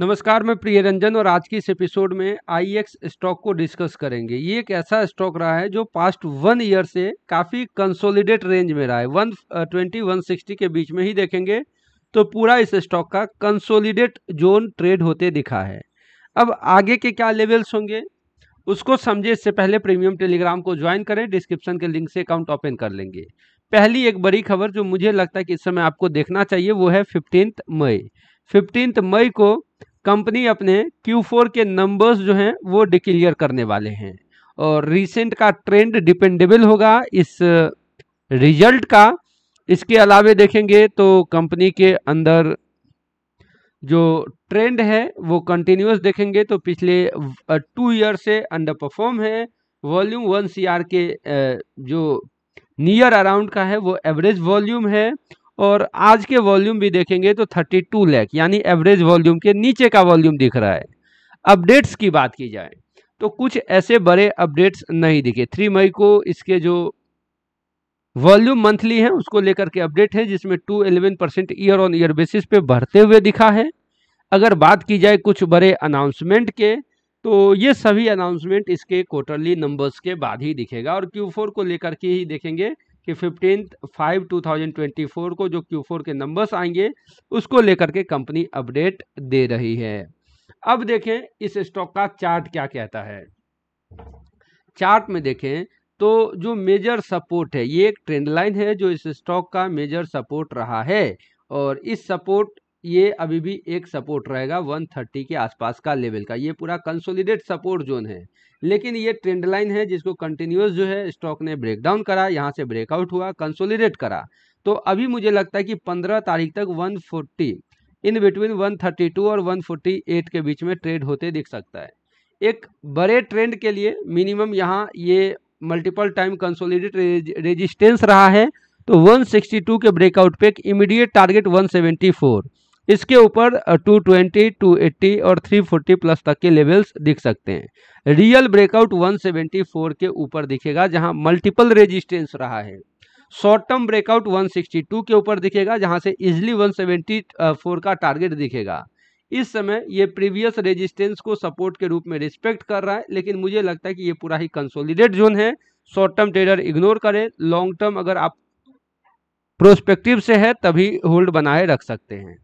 नमस्कार मैं प्रिय रंजन और आज की इस एपिसोड में आई एक्स e स्टॉक को डिस्कस करेंगे ये एक ऐसा स्टॉक रहा है जो पास्ट वन ईयर से काफ़ी कंसोलिडेट रेंज में रहा है वन ट्वेंटी वन सिक्सटी के बीच में ही देखेंगे तो पूरा इस स्टॉक का कंसोलिडेट जोन ट्रेड होते दिखा है अब आगे के क्या लेवल्स होंगे उसको समझे इससे पहले प्रीमियम टेलीग्राम को ज्वाइन करें डिस्क्रिप्शन के लिंक से अकाउंट ओपन कर लेंगे पहली एक बड़ी खबर जो मुझे लगता है कि इस समय आपको देखना चाहिए वो है फिफ्टींथ मई फिफ्टीन मई को कंपनी अपने Q4 के नंबर्स जो हैं वो डिक्लियर करने वाले हैं और रिसेंट का ट्रेंड डिपेंडेबल होगा इस रिजल्ट uh, का इसके अलावे देखेंगे तो कंपनी के अंदर जो ट्रेंड है वो कंटिन्यूस देखेंगे तो पिछले टू uh, ईयर से अंडर परफॉर्म है वॉल्यूम वन सी के जो नियर अराउंड का है वो एवरेज वॉल्यूम है और आज के वॉल्यूम भी देखेंगे तो 32 लैख यानी एवरेज वॉल्यूम के नीचे का वॉल्यूम दिख रहा है अपडेट्स की बात की जाए तो कुछ ऐसे बड़े अपडेट्स नहीं दिखे थ्री मई को इसके जो वॉल्यूम मंथली है उसको लेकर के अपडेट है जिसमें two eleven percent year on year basis पे बढ़ते हुए दिखा है अगर बात की जाए कुछ बड़े अनाउंसमेंट के तो ये सभी अनाउंसमेंट इसके क्वार्टरली नंबर्स के बाद ही दिखेगा और क्यू को लेकर के ही देखेंगे कि fifteen five two thousand twenty four को जो क्यू फोर के नंबर्स आएंगे उसको लेकर के कंपनी अपडेट दे रही है अब देखें इस स्टॉक का चार्ट क्या कहता है चार्ट में देखें तो जो मेजर सपोर्ट है ये एक ट्रेंड लाइन है जो इस स्टॉक का मेजर सपोर्ट रहा है और इस सपोर्ट ये अभी भी एक सपोर्ट रहेगा 130 के आसपास का लेवल का ये पूरा कंसोलिडेट सपोर्ट जोन है लेकिन ये ट्रेंड लाइन है जिसको कंटिन्यूस जो है स्टॉक ने ब्रेकडाउन करा यहाँ से ब्रेकआउट हुआ कंसोलिडेट करा तो अभी मुझे लगता है कि 15 तारीख तक 140 इन बिटवीन 132 और 148 के बीच में ट्रेड होते दिख सकता है एक बड़े ट्रेंड के लिए मिनिमम यहाँ ये मल्टीपल टाइम कंसोलिडेट रेजिस्टेंस रहा है तो 162 के ब्रेकआउट पे एक इमीडिएट टारगेट 174 इसके ऊपर 220, 280 और 340 प्लस तक के लेवल्स दिख सकते हैं रियल ब्रेकआउट 174 के ऊपर दिखेगा जहां मल्टीपल रेजिस्टेंस रहा है शॉर्ट टर्म ब्रेकआउट 162 के ऊपर दिखेगा जहां से इजिली 174 का टारगेट दिखेगा इस समय ये प्रीवियस रेजिस्टेंस को सपोर्ट के रूप में रिस्पेक्ट कर रहा है लेकिन मुझे लगता है कि ये पूरा ही कंसोलिडेट जोन है शॉर्ट टर्म ट्रेडर इग्नोर करें लॉन्ग टर्म अगर आप प्रोस्पेक्टिव से है तभी होल्ड बनाए रख सकते हैं